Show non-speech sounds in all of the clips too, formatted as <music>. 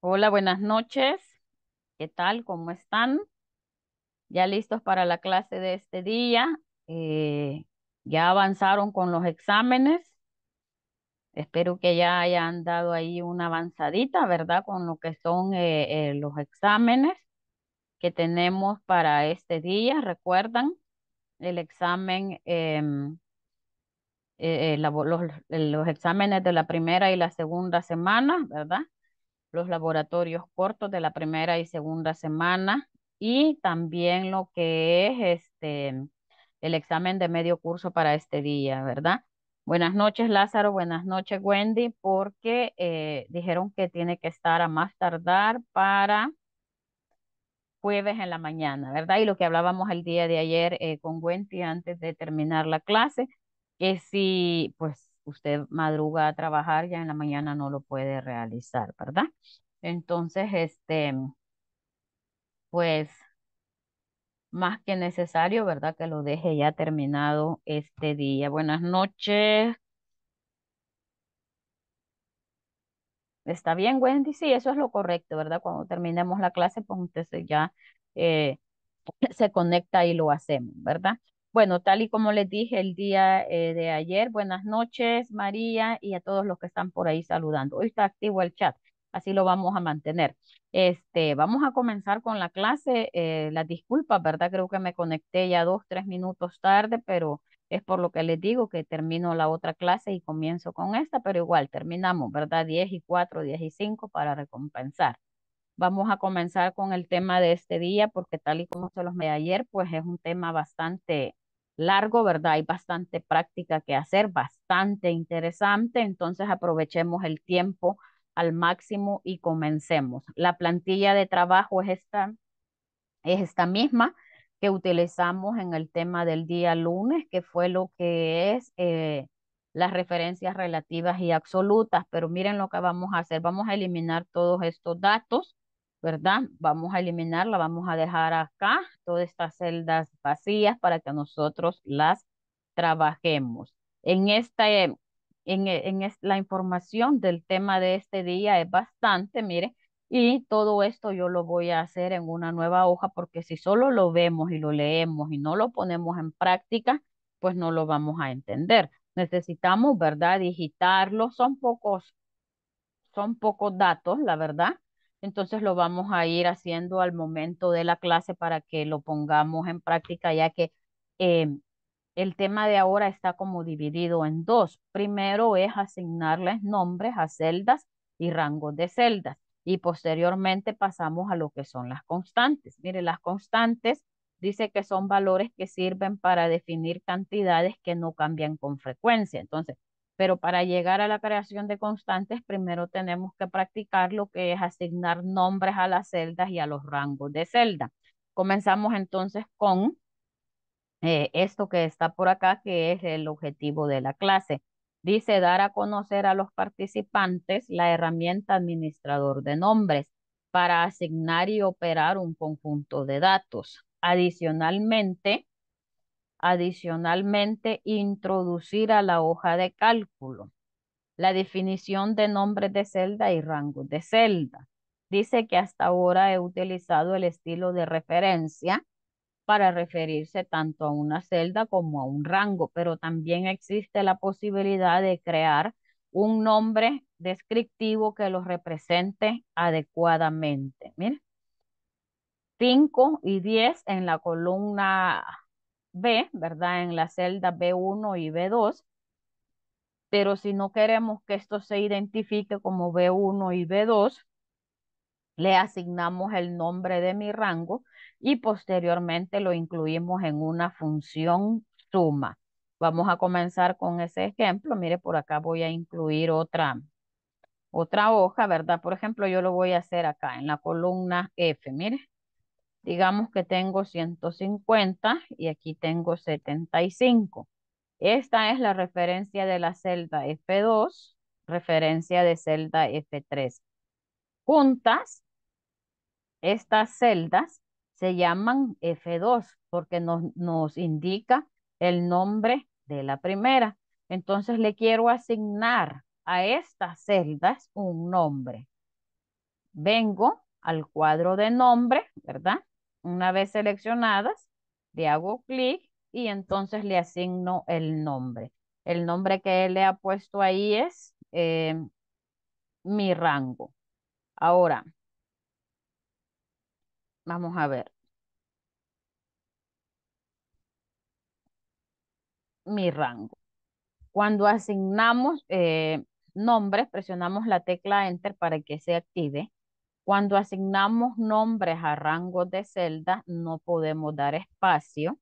Hola, buenas noches. ¿Qué tal? ¿Cómo están? ¿Ya listos para la clase de este día? Eh, ¿Ya avanzaron con los exámenes? Espero que ya hayan dado ahí una avanzadita, ¿verdad? Con lo que son eh, eh, los exámenes que tenemos para este día. ¿Recuerdan? El examen, em, los exámenes de la primera y la segunda semana, ¿verdad? los laboratorios cortos de la primera y segunda semana y también lo que es este el examen de medio curso para este día, ¿verdad? Buenas noches, Lázaro. Buenas noches, Wendy, porque eh, dijeron que tiene que estar a más tardar para jueves en la mañana, ¿verdad? Y lo que hablábamos el día de ayer eh, con Wendy antes de terminar la clase, que si, pues, usted madruga a trabajar, ya en la mañana no lo puede realizar, ¿verdad? Entonces, este, pues, más que necesario, ¿verdad? Que lo deje ya terminado este día. Buenas noches. Está bien, Wendy, sí, eso es lo correcto, ¿verdad? Cuando terminemos la clase, pues usted ya eh, <clears throat> se conecta y lo hacemos, ¿verdad? Bueno, tal y como les dije el día eh, de ayer, buenas noches María y a todos los que están por ahí saludando. Hoy está activo el chat, así lo vamos a mantener. Este, vamos a comenzar con la clase. Eh, la disculpa, ¿verdad? Creo que me conecté ya dos, tres minutos tarde, pero es por lo que les digo que termino la otra clase y comienzo con esta, pero igual terminamos, ¿verdad? diez y cuatro diez y cinco para recompensar. Vamos a comenzar con el tema de este día, porque tal y como se los ve ayer, pues es un tema bastante largo, ¿verdad? Hay bastante práctica que hacer, bastante interesante, entonces aprovechemos el tiempo al máximo y comencemos. La plantilla de trabajo es esta, es esta misma que utilizamos en el tema del día lunes, que fue lo que es eh, las referencias relativas y absolutas, pero miren lo que vamos a hacer, vamos a eliminar todos estos datos ¿verdad? Vamos a eliminarla, vamos a dejar acá todas estas celdas vacías para que nosotros las trabajemos. En esta, en, en e, la información del tema de este día es bastante, mire, y todo esto yo lo voy a hacer en una nueva hoja porque si solo lo vemos y lo leemos y no lo ponemos en práctica, pues no lo vamos a entender. Necesitamos, ¿verdad? Digitarlo. Son pocos, son pocos datos, la verdad entonces lo vamos a ir haciendo al momento de la clase para que lo pongamos en práctica, ya que em, el tema de ahora está como dividido en dos. Primero es asignarles nombres a celdas y rangos de celdas. Y posteriormente pasamos a lo que son las constantes. Mire, las constantes dice que son valores que sirven para definir cantidades que no cambian con frecuencia. Entonces, pero para llegar a la creación de constantes, primero tenemos que practicar lo que es asignar nombres a las celdas y a los rangos de celda. Comenzamos entonces con eh, esto que está por acá, que es el objetivo de la clase. Dice dar a conocer a los participantes la herramienta administrador de nombres para asignar y operar un conjunto de datos. Adicionalmente, Adicionalmente, introducir a la hoja de cálculo la definición de nombres de celda y rangos de celda. Dice que hasta ahora he utilizado el estilo de referencia para referirse tanto a una celda como a un rango, pero también existe la posibilidad de crear un nombre descriptivo que lo represente adecuadamente. Miren, 5 y 10 en la columna B, ¿verdad? En la celda B1 y B2. Pero si no queremos que esto se identifique como B1 y B2, le asignamos el nombre de mi rango y posteriormente lo incluimos en una función suma. Vamos a comenzar con ese ejemplo. Mire, por acá voy a incluir otra, otra hoja, ¿verdad? Por ejemplo, yo lo voy a hacer acá en la columna F, mire. Digamos que tengo 150 y aquí tengo 75. Esta es la referencia de la celda F2, referencia de celda F3. Juntas, estas celdas se llaman F2 porque nos, nos indica el nombre de la primera. Entonces le quiero asignar a estas celdas un nombre. Vengo al cuadro de nombre, ¿verdad? Una vez seleccionadas, le hago clic y entonces le asigno el nombre. El nombre que él le ha puesto ahí es eh, mi rango. Ahora, vamos a ver. Mi rango. Cuando asignamos eh, nombres, presionamos la tecla Enter para que se active. Cuando asignamos nombres a rangos de celdas, no podemos dar espacio,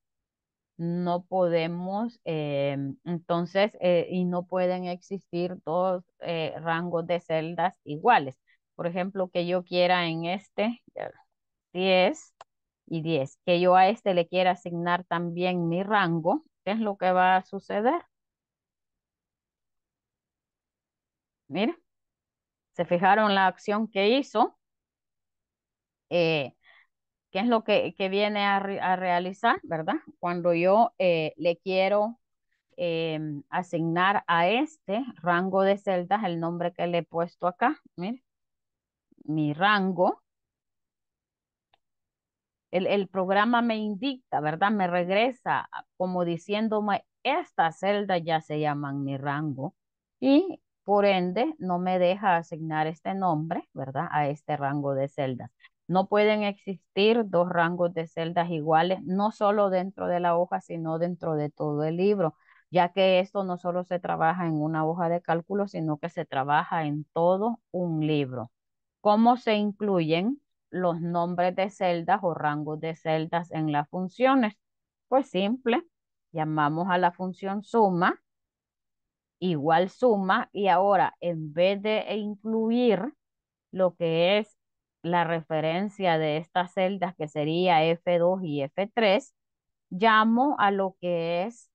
no podemos, em, entonces, eh, y no pueden existir dos eh, rangos de celdas iguales. Por ejemplo, que yo quiera en este 10 y 10, que yo a este le quiera asignar también mi rango, ¿qué es lo que va a suceder? Mira, ¿se fijaron la acción que hizo? eh, qué es lo que, viene a, realizar, ¿verdad? Cuando yo eh, le quiero em, asignar a este rango de celdas el nombre que le he puesto acá, mire, mi rango. El, programa me indica, ¿verdad? Me regresa ah, como diciéndome, estas celdas ya se llaman mi rango y por ende no me deja asignar este nombre, ¿verdad? A este rango de celdas. No pueden existir dos rangos de celdas iguales, no solo dentro de la hoja, sino dentro de todo el libro, ya que esto no solo se trabaja en una hoja de cálculo, sino que se trabaja en todo un libro. ¿Cómo se incluyen los nombres de celdas o rangos de celdas en las funciones? Pues simple, llamamos a la función suma, igual suma, y ahora en vez de incluir lo que es la referencia de estas celdas que sería F2 y F3, llamo a lo que es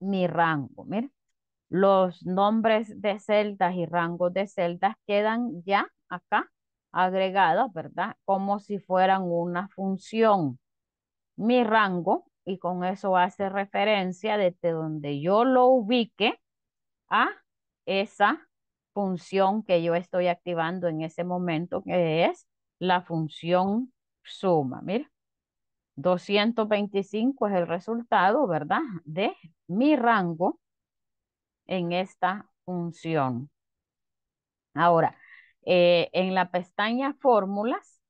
mi rango. Mira, los nombres de celdas y rangos de celdas quedan ya acá agregados, ¿verdad? Como si fueran una función. Mi rango, y con eso hace referencia desde donde yo lo ubique a esa función que yo estoy activando en ese momento, que es la función suma. Mira, 225 es el resultado, ¿verdad? De mi rango en esta función. Ahora, eh, en la pestaña fórmulas,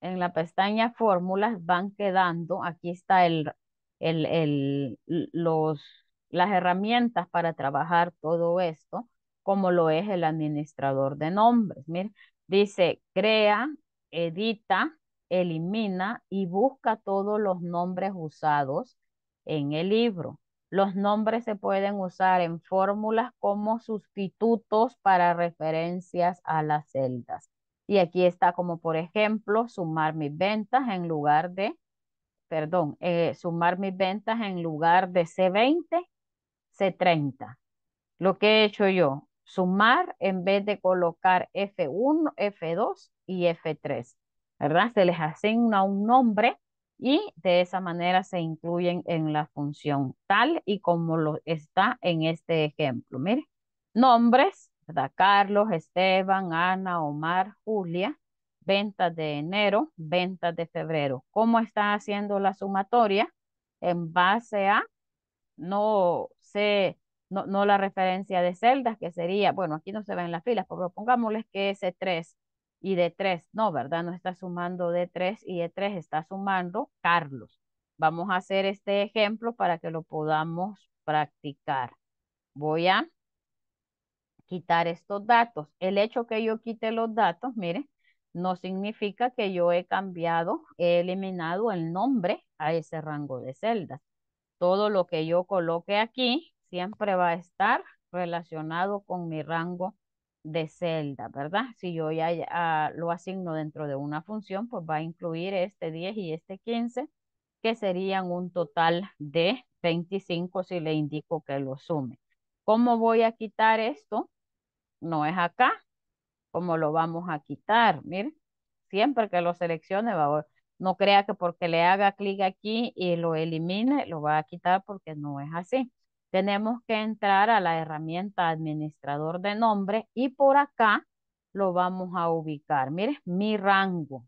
en la pestaña fórmulas van quedando, aquí está el, el, el, los, las herramientas para trabajar todo esto, como lo es el administrador de nombres. Mira, Dice, crea, edita, elimina y busca todos los nombres usados en el libro. Los nombres se pueden usar en fórmulas como sustitutos para referencias a las celdas. Y aquí está como por ejemplo sumar mis ventas en lugar de, perdón, eh, sumar mis ventas en lugar de C20, C30. Lo que he hecho yo, sumar en vez de colocar F1, F2 y F3, ¿verdad? Se les asigna un nombre y de esa manera se incluyen en la función tal y como lo está en este ejemplo. Mire, nombres, ¿verdad? Carlos, Esteban, Ana, Omar, Julia, ventas de enero, ventas de febrero. ¿Cómo está haciendo la sumatoria? En base a, no sé, no, la referencia de celdas, que sería, bueno, aquí no se ven las filas, pero pongámosles que ese 3 y d 3, no, ¿verdad? No está sumando d 3 y e 3 está sumando Carlos. Vamos a hacer este ejemplo para que lo podamos practicar. Voy a quitar estos datos. El hecho que yo quite los datos, mire, no significa que yo he cambiado, he eliminado el nombre a ese rango de celdas. Todo lo que yo coloque aquí siempre va a estar relacionado con mi rango de celda, ¿verdad? Si yo ya, ah, lo asigno dentro de una función, pues va a incluir este 10 y este 15, que serían un total de 25 si le indico que lo sume. ¿Cómo voy a quitar esto? No es acá. ¿Cómo lo vamos a quitar? Mire, siempre que lo seleccione, no crea que porque le haga clic aquí y lo elimine, lo va a quitar porque no es así tenemos que entrar a la herramienta administrador de nombre y por acá lo vamos a ubicar. Mire, mi rango.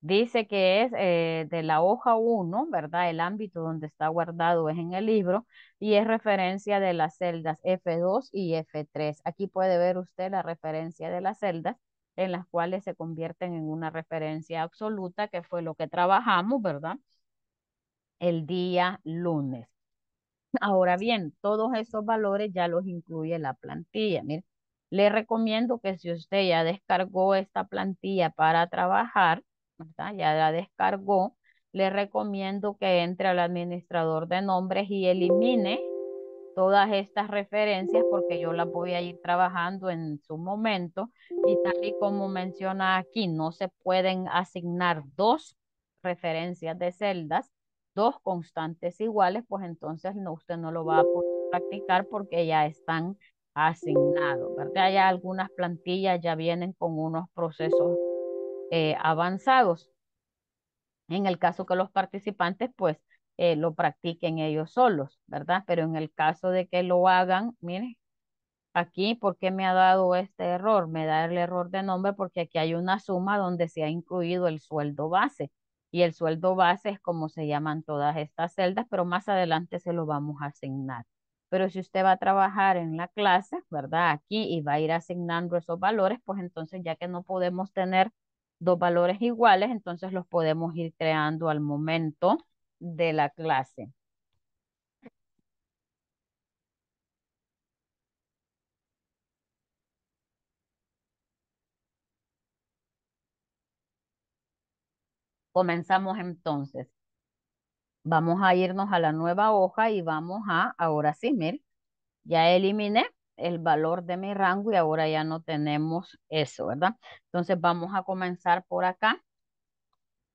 Dice que es eh, de la hoja 1, ¿verdad? El ámbito donde está guardado es en el libro y es referencia de las celdas F2 y F3. Aquí puede ver usted la referencia de las celdas en las cuales se convierten en una referencia absoluta, que fue lo que trabajamos, ¿verdad? El día lunes. Ahora bien, todos esos valores ya los incluye la plantilla. Mire, le recomiendo que si usted ya descargó esta plantilla para trabajar, ya la descargó, le recomiendo que entre al administrador de nombres y elimine todas estas referencias porque yo las voy a ir trabajando en su momento y tal y como menciona aquí, no se pueden asignar dos referencias de celdas dos constantes iguales, pues entonces no, usted no lo va a practicar porque ya están asignados, ¿verdad? Ya algunas plantillas ya vienen con unos procesos eh, avanzados. En el caso que los participantes, pues, eh, lo practiquen ellos solos, ¿verdad? Pero en el caso de que lo hagan, miren, aquí, ¿por qué me ha dado este error? Me da el error de nombre porque aquí hay una suma donde se ha incluido el sueldo base y el sueldo base es como se llaman todas estas celdas, pero más adelante se lo vamos a asignar. Pero si usted va a trabajar en la clase, ¿verdad? Aquí y va a ir asignando esos valores, pues entonces ya que no podemos tener dos valores iguales, entonces los podemos ir creando al momento de la clase. Comenzamos entonces. Vamos a irnos a la nueva hoja y vamos a, ahora sí, miren, ya eliminé el valor de mi rango y ahora ya no tenemos eso, ¿verdad? Entonces vamos a comenzar por acá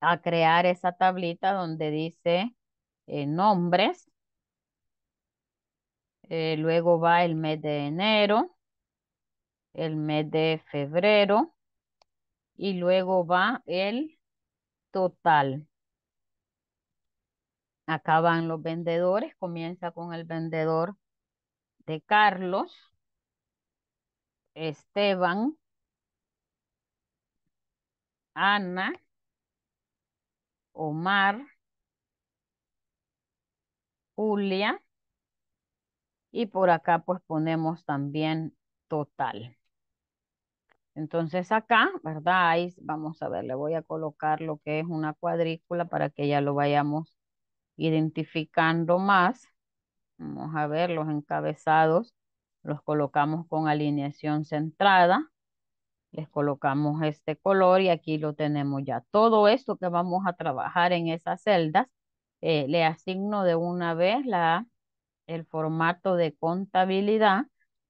a crear esa tablita donde dice eh, nombres. Eh, luego va el mes de enero, el mes de febrero y luego va el total. Acá van los vendedores, comienza con el vendedor de Carlos, Esteban, Ana, Omar, Julia, y por acá pues ponemos también total. Entonces acá, ¿verdad? vamos a ver, le voy a colocar lo que es una cuadrícula para que ya lo vayamos identificando más. Vamos a ver los encabezados, los colocamos con alineación centrada. Les colocamos este color y aquí lo tenemos ya. Todo esto que vamos a trabajar en esas celdas, eh, le asigno de una vez la, el formato de contabilidad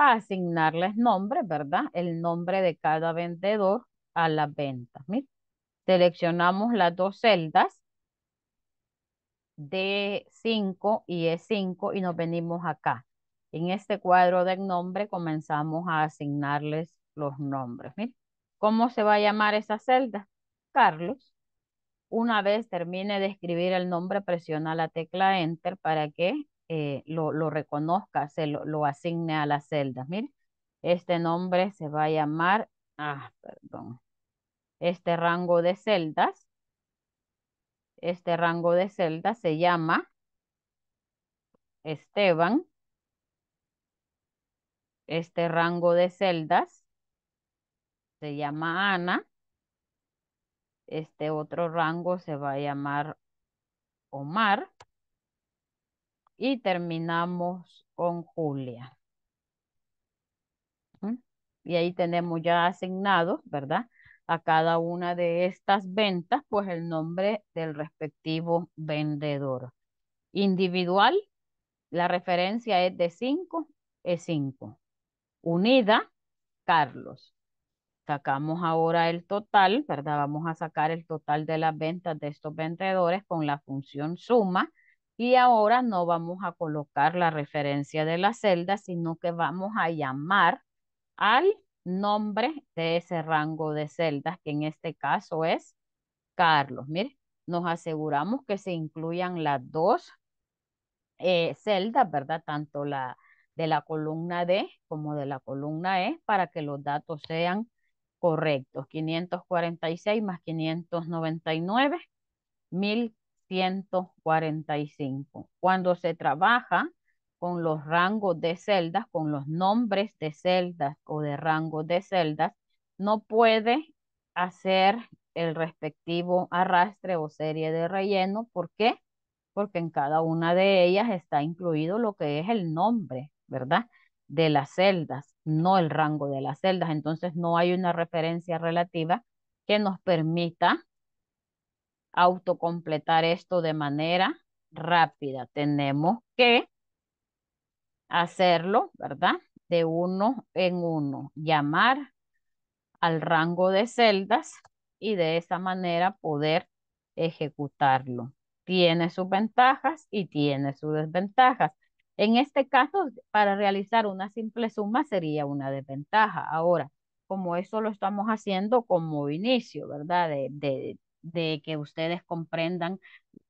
a asignarles nombre, ¿verdad? El nombre de cada vendedor a la venta. seleccionamos las dos celdas D5 y E5 y nos venimos acá. En este cuadro de nombre comenzamos a asignarles los nombres. ¿cómo se va a llamar esa celda? Carlos. Una vez termine de escribir el nombre, presiona la tecla Enter para que eh, lo, reconozca, se lo, asigne a las celdas. miren, este nombre se va a llamar, ah, perdón, este rango de celdas, este rango de celdas se llama Esteban. Este rango de celdas se llama Ana. Este otro rango se va a llamar Omar. Y terminamos con Julia. ¿Mm? Y ahí tenemos ya asignado, ¿verdad? A cada una de estas ventas, pues el nombre del respectivo vendedor. Individual, la referencia es de 5, es 5. Unida, Carlos. Sacamos ahora el total, ¿verdad? Vamos a sacar el total de las ventas de estos vendedores con la función suma y ahora no vamos a colocar la referencia de la celda, sino que vamos a llamar al nombre de ese rango de celdas, que en este caso es Carlos. Mire, nos aseguramos que se incluyan las dos eh, celdas, ¿verdad? Tanto la de la columna D como de la columna E para que los datos sean correctos. 546 más 599, 1000. 145. Cuando se trabaja con los rangos de celdas, con los nombres de celdas o de rangos de celdas, no puede hacer el respectivo arrastre o serie de relleno. ¿Por qué? Porque en cada una de ellas está incluido lo que es el nombre, ¿verdad? De las celdas, no el rango de las celdas. Entonces no hay una referencia relativa que nos permita autocompletar esto de manera rápida. Tenemos que hacerlo, ¿verdad? De uno en uno. Llamar al rango de celdas y de esa manera poder ejecutarlo. Tiene sus ventajas y tiene sus desventajas. En este caso, para realizar una simple suma sería una desventaja. Ahora, como eso lo estamos haciendo como inicio, ¿verdad? De, de que ustedes comprendan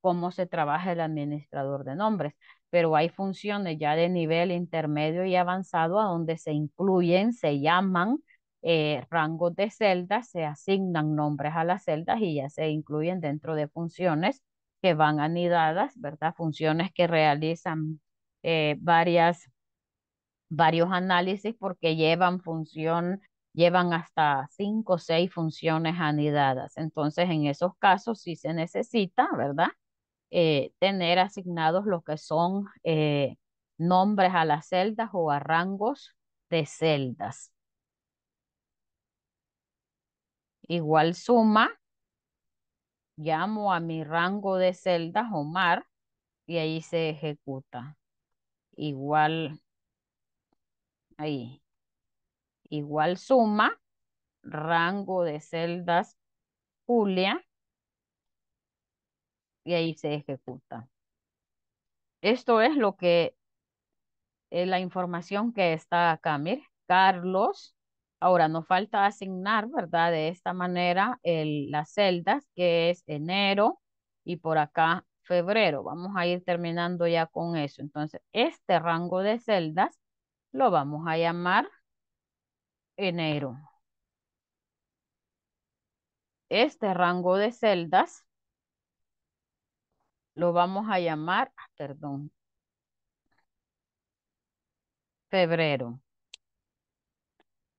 cómo se trabaja el administrador de nombres, pero hay funciones ya de nivel intermedio y avanzado a donde se incluyen, se llaman eh, rangos de celdas, se asignan nombres a las celdas y ya se incluyen dentro de funciones que van anidadas, ¿verdad? Funciones que realizan eh, varias, varios análisis porque llevan función llevan hasta cinco o seis funciones anidadas. Entonces, en esos casos sí se necesita, ¿verdad? Eh, tener asignados lo que son eh, nombres a las celdas o a rangos de celdas. Igual suma, llamo a mi rango de celdas Omar y ahí se ejecuta. Igual ahí, igual suma, rango de celdas Julia, y ahí se ejecuta. Esto es lo que, es eh, la información que está acá, mire, Carlos. Ahora, nos falta asignar, ¿verdad? De esta manera, el, las celdas, que es enero, y por acá febrero. Vamos a ir terminando ya con eso. Entonces, este rango de celdas lo vamos a llamar enero. Este rango de celdas lo vamos a llamar, ah, perdón, febrero.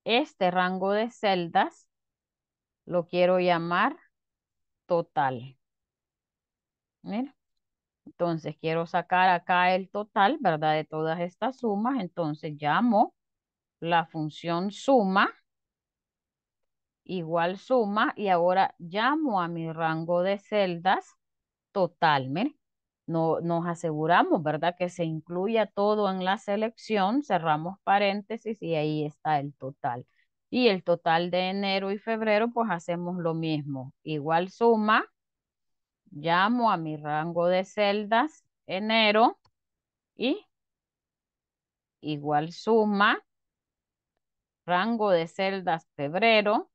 Este rango de celdas lo quiero llamar total. Entonces quiero sacar acá el total, ¿verdad? De todas estas sumas. Entonces llamo la función suma, igual suma, y ahora llamo a mi rango de celdas total, nos aseguramos, ¿verdad? Que se incluya todo en la selección, cerramos paréntesis y ahí está el total. Y el total de enero y febrero, pues hacemos lo mismo. Igual suma, llamo a mi rango de celdas enero y igual suma, rango de celdas febrero.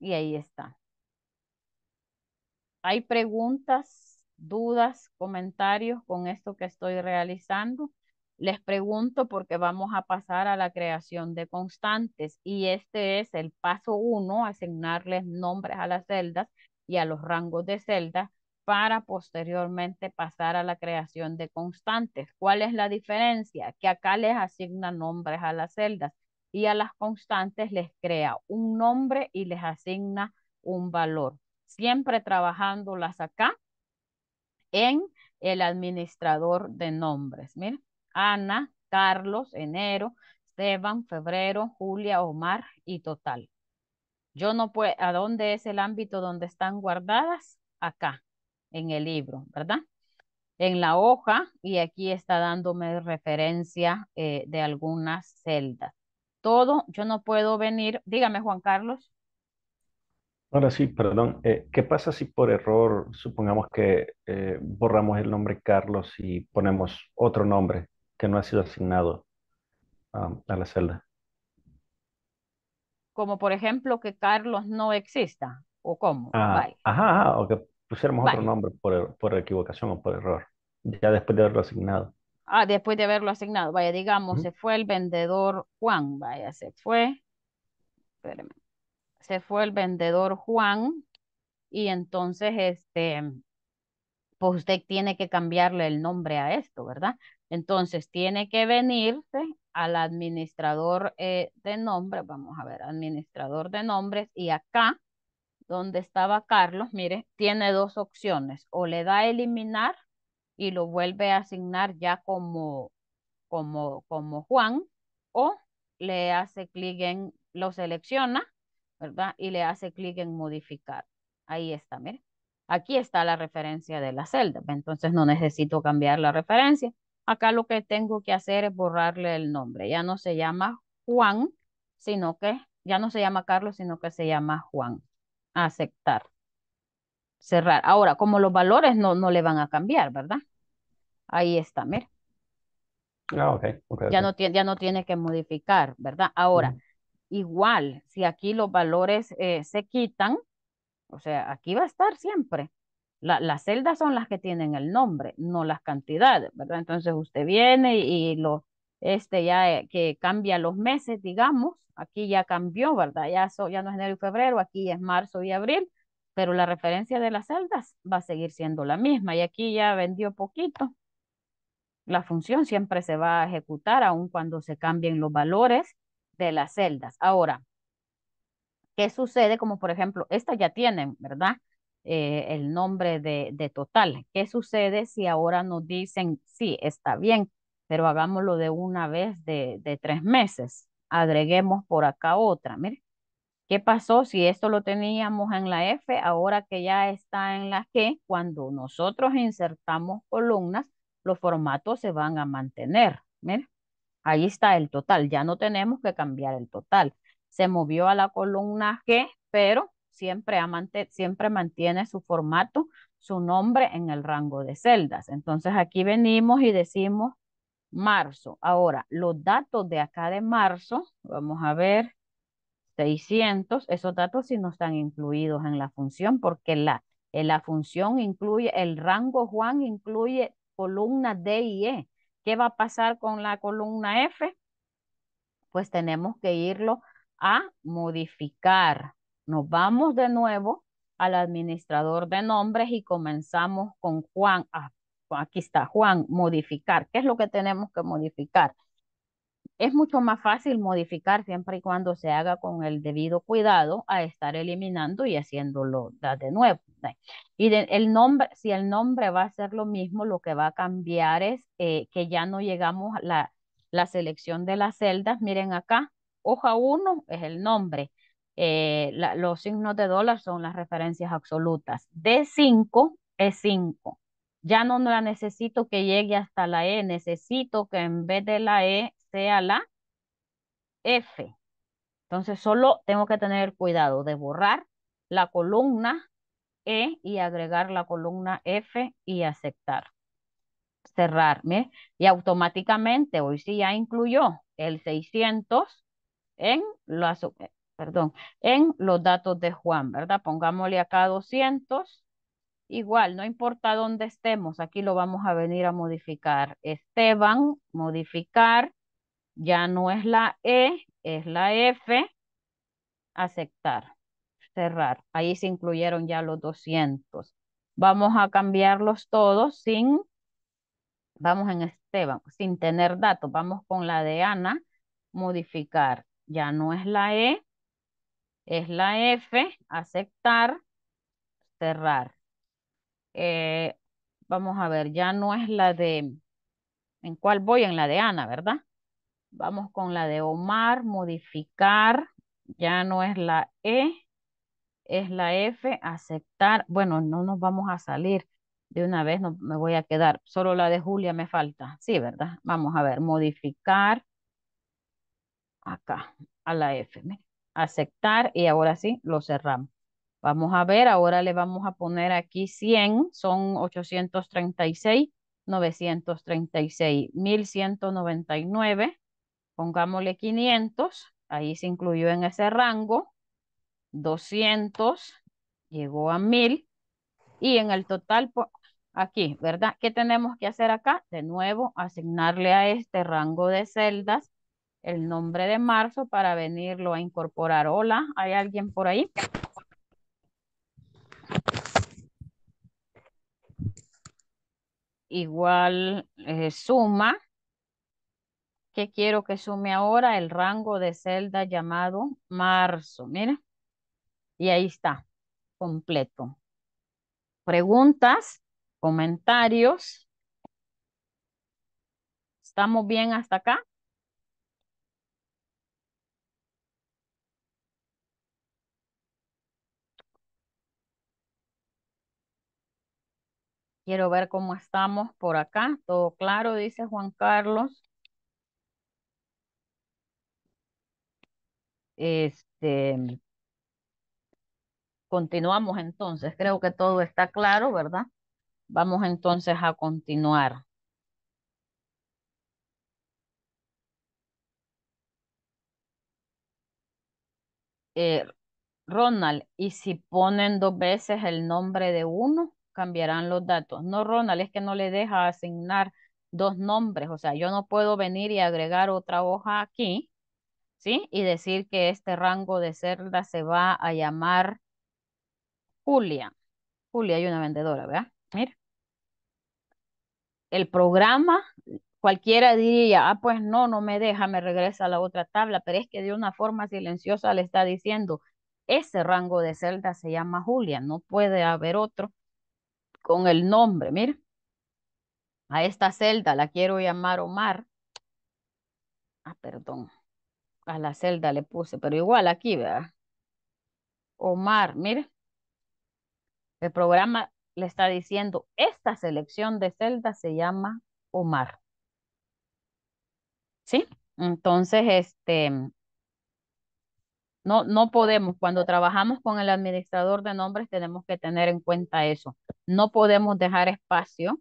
Y ahí está. ¿Hay preguntas, dudas, comentarios con esto que estoy realizando? Les pregunto porque vamos a pasar a la creación de constantes y este es el paso uno, asignarles nombres a las celdas y a los rangos de celdas para posteriormente pasar a la creación de constantes. ¿Cuál es la diferencia? Que acá les asigna nombres a las celdas y a las constantes les crea un nombre y les asigna un valor. Siempre trabajándolas acá en el administrador de nombres. Mira, Ana, Carlos, Enero, Esteban, Febrero, Julia, Omar y total. Yo no puedo, ¿a dónde es el ámbito donde están guardadas? Acá en el libro, ¿verdad? En la hoja y aquí está dándome referencia eh, de algunas celdas. Todo, yo no puedo venir, dígame Juan Carlos. Ahora sí, perdón, eh, ¿qué pasa si por error, supongamos que eh, borramos el nombre Carlos y ponemos otro nombre que no ha sido asignado um, a la celda? Como por ejemplo que Carlos no exista, o cómo. Ah, ajá, o que Pusiéramos otro nombre por, er, por, equivocación o por error, ya después de haberlo asignado. Ah, después de haberlo asignado. Vaya, digamos, se fue el vendedor Juan. Vaya, se fue. Espérame. Se fue el vendedor Juan. Y entonces, este, pues usted tiene que cambiarle el nombre a esto, ¿verdad? Entonces, tiene que venirse al administrador eh, de nombres, vamos a ver, administrador de nombres, y acá donde estaba Carlos, mire, tiene dos opciones, o le da a eliminar y lo vuelve a asignar ya como, como, como Juan, o le hace clic en, lo selecciona, ¿verdad? Y le hace clic en modificar. Ahí está, mire. Aquí está la referencia de la celda, entonces no necesito cambiar la referencia. Acá lo que tengo que hacer es borrarle el nombre. Ya no se llama Juan, sino que, ya no se llama Carlos, sino que se llama Juan aceptar, cerrar. Ahora, como los valores no, no le van a cambiar, ¿verdad? Ahí está, mira. Ah, okay, ya, No tiene, ya no tiene que modificar, ¿verdad? Ahora, igual, si aquí los valores eh, se quitan, o sea, aquí va a estar siempre. las celdas son las que tienen el nombre, no las cantidades, ¿verdad? Entonces usted viene y lo, este ya eh, que cambia los meses, digamos, aquí ya cambió, ¿verdad? Ya, ya no es enero y febrero, aquí es marzo y abril, pero la referencia de las celdas va a seguir siendo la misma y aquí ya vendió poquito. La función siempre se va a ejecutar aun cuando se cambien los valores de las celdas. Ahora, ¿qué sucede? Como por ejemplo, esta ya tienen, ¿verdad? Eh, el nombre de, de total. ¿Qué sucede si ahora nos dicen, sí, está bien, pero hagámoslo de una vez de, tres meses. Agreguemos por acá otra. Mire, ¿qué pasó si esto lo teníamos en la F, ahora que ya está en la G? Cuando nosotros insertamos columnas, los formatos se van a mantener. Mire, ahí está el total. Ya no tenemos que cambiar el total. Se movió a la columna G, pero siempre, siempre mantiene su formato, su nombre en el rango de celdas. Entonces aquí venimos y decimos marzo. Ahora, los datos de acá de marzo, vamos a ver, 600, esos datos sí no están incluidos en la función porque la, en la función incluye, el rango Juan incluye columna D y E. ¿Qué va a pasar con la columna F? Pues tenemos que irlo a modificar. Nos vamos de nuevo al administrador de nombres y comenzamos con Juan. A aquí está Juan, modificar. ¿Qué es lo que tenemos que modificar? Es mucho más fácil modificar siempre y cuando se haga con el debido cuidado a estar eliminando y haciéndolo de nuevo. Y el nombre, si el nombre va a ser lo mismo, lo que va a cambiar es eh, que ya no llegamos a la, selección de las celdas. Miren acá, hoja 1 es el nombre. Eh, los signos de dólar son las referencias absolutas. D5 es 5. Ya no la necesito que llegue hasta la E, necesito que en vez de la E sea la F. Entonces solo tengo que tener cuidado de borrar la columna E y agregar la columna F y aceptar. Cerrar, Y automáticamente hoy sí ya incluyó el 600 en perdón, en los datos de Juan, ¿verdad? Pongámosle acá 200 igual, no importa dónde estemos, aquí lo vamos a venir a modificar. Esteban, modificar, ya no es la E, es la F, aceptar, cerrar. Ahí se incluyeron ya los 200. Vamos a cambiarlos todos sin, vamos en Esteban, sin tener datos. Vamos con la de Ana, modificar. Ya no es la E, es la F, aceptar, cerrar. Eh, vamos a ver, ya no es la de, ¿en cuál voy? En la de Ana, ¿verdad? Vamos con la de Omar, modificar, ya no es la E, es la F, aceptar. Bueno, no nos vamos a salir de una vez, no me voy a quedar. Solo la de Julia me falta. Sí, ¿verdad? Vamos a ver, modificar acá a la F. Aceptar y ahora sí lo cerramos. Vamos a ver, ahora le vamos a poner aquí 100, son 836, 936, 1199, pongámosle 500, ahí se incluyó en ese rango, 200, llegó a 1000, y en el total, aquí, ¿verdad? ¿Qué tenemos que hacer acá? De nuevo, asignarle a este rango de celdas el nombre de marzo para venirlo a incorporar. Hola, ¿hay alguien por ahí? igual eh, suma. ¿Qué quiero que sume ahora? El rango de celda llamado marzo. Mira. Y ahí está. Completo. Preguntas, comentarios. ¿Estamos bien hasta acá? Quiero ver cómo estamos por acá. Todo claro, dice Juan Carlos. Este, continuamos entonces. Creo que todo está claro, ¿verdad? Vamos entonces a continuar. Eh, Ronald, ¿y si ponen dos veces el nombre de uno? cambiarán los datos. No, Ronald, es que no le deja asignar dos nombres, o sea, yo no puedo venir y agregar otra hoja aquí, ¿sí? Y decir que este rango de celda se va a llamar Julia. Julia hay una vendedora, ¿verdad? Mira. El programa, cualquiera diría, ah, pues no, no me deja, me regresa a la otra tabla, pero es que de una forma silenciosa le está diciendo, ese rango de celda se llama Julia, no puede haber otro con el nombre. Mira, a esta celda la quiero llamar Omar. Ah, perdón. A la celda le puse, pero igual aquí, ¿verdad? Omar, mire. El programa le está diciendo, esta selección de celdas se llama Omar. ¿Sí? Entonces, este, no, no podemos, cuando trabajamos con el administrador de nombres tenemos que tener en cuenta eso. No podemos dejar espacio.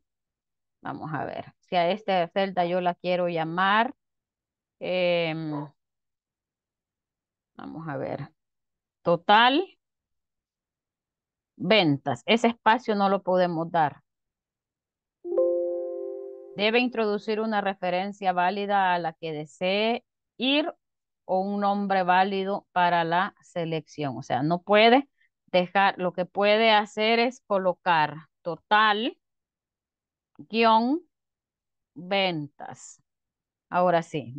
Vamos a ver, si a esta celda yo la quiero llamar, em, vamos a ver, total, ventas. Ese espacio no lo podemos dar. Debe introducir una referencia válida a la que desee ir o un nombre válido para la selección. O sea, no puede dejar, lo que puede hacer es colocar total guión ventas. Ahora sí,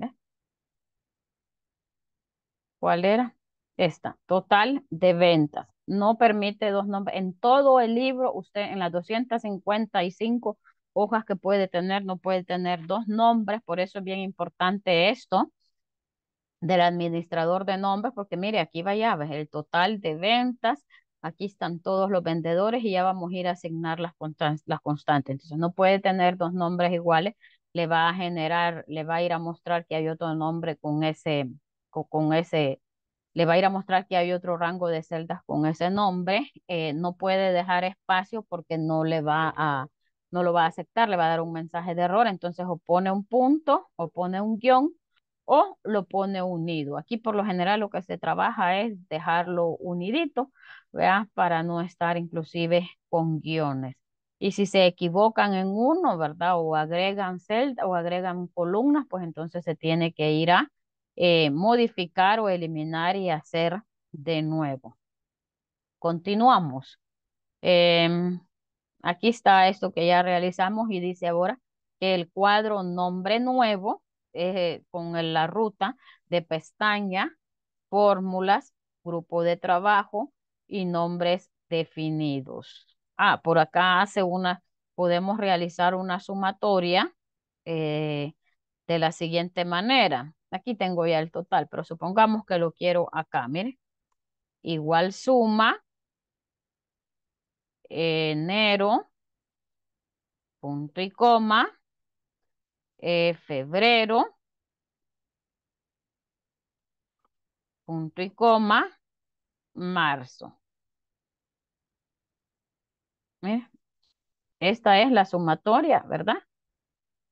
¿Cuál era? Esta, total de ventas. No permite dos nombres. En todo el libro, usted en las 255 hojas que puede tener, no puede tener dos nombres. Por eso es bien importante esto del administrador de nombres, porque mire, aquí vaya, ves el total de ventas, aquí están todos los vendedores y ya vamos a ir a asignar las, constantes, las constantes. Entonces no puede tener dos nombres iguales, le va a generar, le va a ir a mostrar que hay otro nombre con ese, con, ese, le va a ir a mostrar que hay otro rango de celdas con ese nombre. Eh, no puede dejar espacio porque no le va a, no lo va a aceptar, le va a dar un mensaje de error. Entonces o pone un punto o pone un guión o lo pone unido. Aquí por lo general lo que se trabaja es dejarlo unidito, ¿verdad? Para no estar inclusive con guiones. Y si se equivocan en uno, ¿verdad? O agregan celda o agregan columnas, pues entonces se tiene que ir a eh, modificar o eliminar y hacer de nuevo. Continuamos. Em, aquí está esto que ya realizamos y dice ahora que el cuadro nombre nuevo eh, con la ruta de pestaña, fórmulas, grupo de trabajo y nombres definidos. Ah, por acá hace una, podemos realizar una sumatoria eh, de la siguiente manera. Aquí tengo ya el total, pero supongamos que lo quiero acá, miren Igual suma eh, enero, punto y coma, eh, febrero, punto y coma, marzo. Eh, esta es la sumatoria, ¿verdad?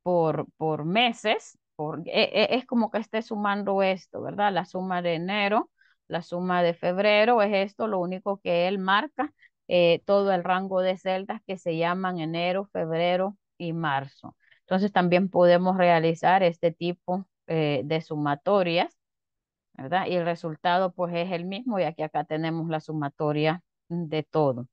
Por, por meses, e, e, es como que esté sumando esto, ¿verdad? La suma de enero, la suma de febrero es esto, lo único que él marca eh, todo el rango de celdas que se llaman enero, febrero y marzo. Entonces también podemos realizar este tipo eh, de sumatorias, ¿verdad? Y el resultado pues es el mismo, ya que acá tenemos la sumatoria de todo.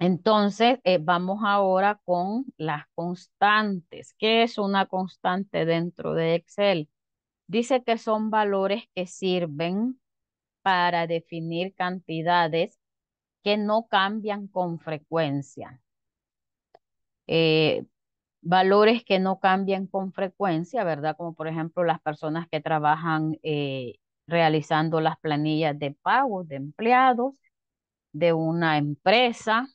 Entonces, eh, vamos ahora con las constantes. ¿Qué es una constante dentro de Excel? Dice que son valores que sirven para definir cantidades que no cambian con frecuencia. Eh, valores que no cambian con frecuencia, ¿verdad? Como por ejemplo las personas que trabajan eh, realizando las planillas de pago de empleados de una empresa,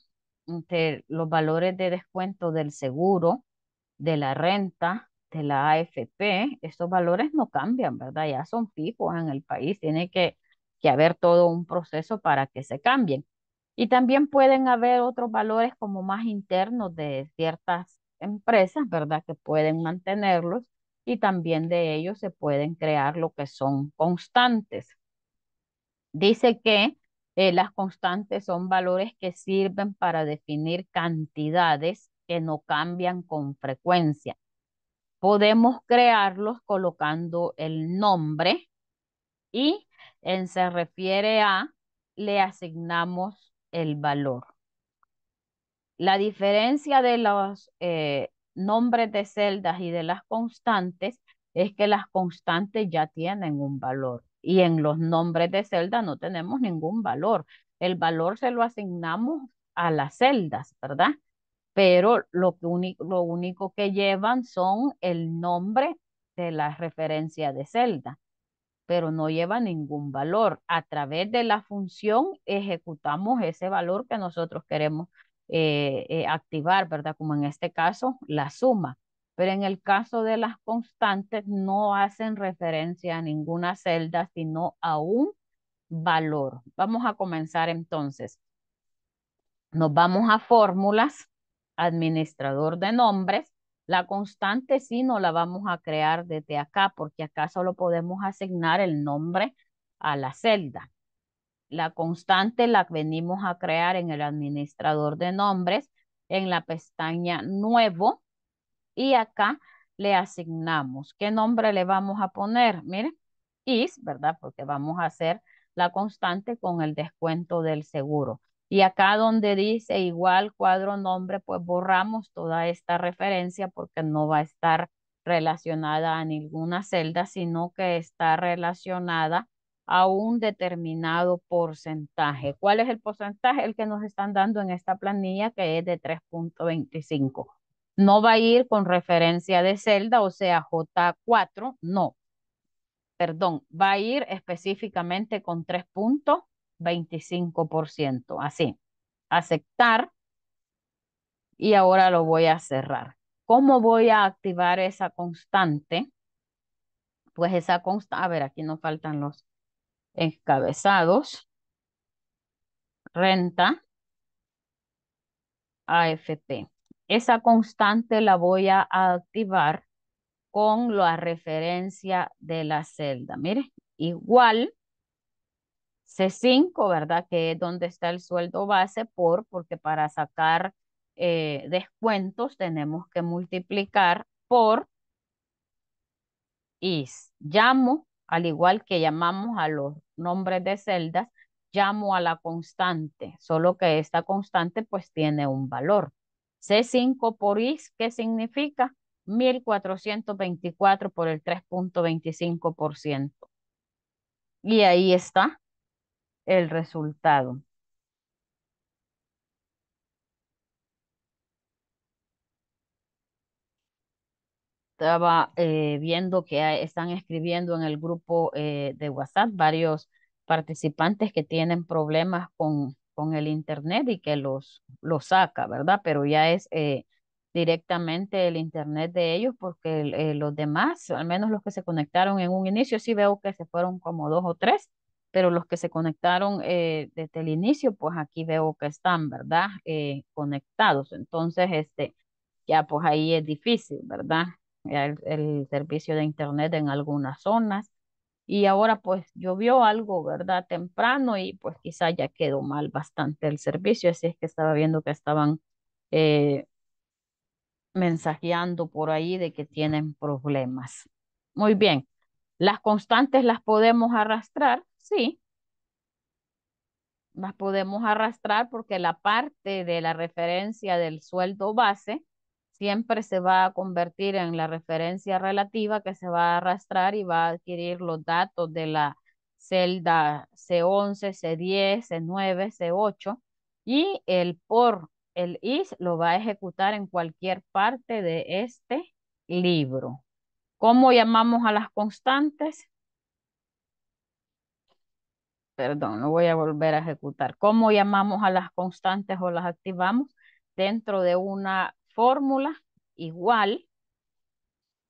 este, los valores de descuento del seguro, de la renta, de la AFP, esos valores no cambian, ¿verdad? Ya son fijos en el país, tiene que, que haber todo un proceso para que se cambien. Y también pueden haber otros valores como más internos de ciertas empresas, ¿verdad?, que pueden mantenerlos y también de ellos se pueden crear lo que son constantes. Dice que eh, las constantes son valores que sirven para definir cantidades que no cambian con frecuencia. Podemos crearlos colocando el nombre y en eh, se refiere a le asignamos el valor. La diferencia de los eh, nombres de celdas y de las constantes es que las constantes ya tienen un valor y en los nombres de celdas no tenemos ningún valor. El valor se lo asignamos a las celdas, ¿verdad? Pero lo, lo único que llevan son el nombre de la referencia de celda, pero no lleva ningún valor. A través de la función ejecutamos ese valor que nosotros queremos eh, eh, activar, ¿verdad? Como en este caso, la suma. Pero en el caso de las constantes no hacen referencia a ninguna celda, sino a un valor. Vamos a comenzar entonces. Nos vamos a fórmulas, administrador de nombres. La constante sí no la vamos a crear desde acá, porque acá solo podemos asignar el nombre a la celda. La constante la venimos a crear en el administrador de nombres en la pestaña nuevo y acá le asignamos. ¿Qué nombre le vamos a poner? Miren, is, ¿verdad? Porque vamos a hacer la constante con el descuento del seguro. Y acá donde dice igual cuadro nombre, pues borramos toda esta referencia porque no va a estar relacionada a ninguna celda, sino que está relacionada a un determinado porcentaje. ¿Cuál es el porcentaje? El que nos están dando en esta planilla que es de 3.25. No va a ir con referencia de celda, o sea, J4, no. Perdón, va a ir específicamente con 3.25%. Así, aceptar. Y ahora lo voy a cerrar. ¿Cómo voy a activar esa constante? Pues esa constante, a ver, aquí nos faltan los encabezados, renta, AFP. Esa constante la voy a activar con la referencia de la celda. Mire, igual C5, ¿verdad? Que es donde está el sueldo base por, porque para sacar eh, descuentos tenemos que multiplicar por is llamo al igual que llamamos a los nombres de celdas, llamo a la constante, solo que esta constante pues tiene un valor. C5 por is, ¿qué significa? 1424 por el 3.25%. Y ahí está el resultado. estaba eh, viendo que están escribiendo en el grupo eh, de WhatsApp varios participantes que tienen problemas con, con el Internet y que los, los saca, ¿verdad? Pero ya es eh, directamente el Internet de ellos porque los demás, al menos los que se conectaron en un inicio, sí veo que se fueron como dos o tres, pero los que se conectaron desde el inicio, pues aquí veo que están, ¿verdad? conectados. Entonces, este, ya pues ahí es difícil, ¿verdad? el, servicio de internet en algunas zonas y ahora pues llovió algo, ¿verdad? Temprano y pues quizá ya quedó mal bastante el servicio, así es que estaba viendo que estaban eh, mensajeando por ahí de que tienen problemas. Muy bien, las constantes las podemos arrastrar, sí. Las podemos arrastrar porque la parte de la referencia del sueldo base siempre se va a convertir en la referencia relativa que se va a arrastrar y va a adquirir los datos de la celda C11, C10, C9, C8 y el por el is lo va a ejecutar en cualquier parte de este libro. ¿Cómo llamamos a las constantes? Perdón, lo voy a volver a ejecutar. ¿Cómo llamamos a las constantes o las activamos? Dentro de una fórmula igual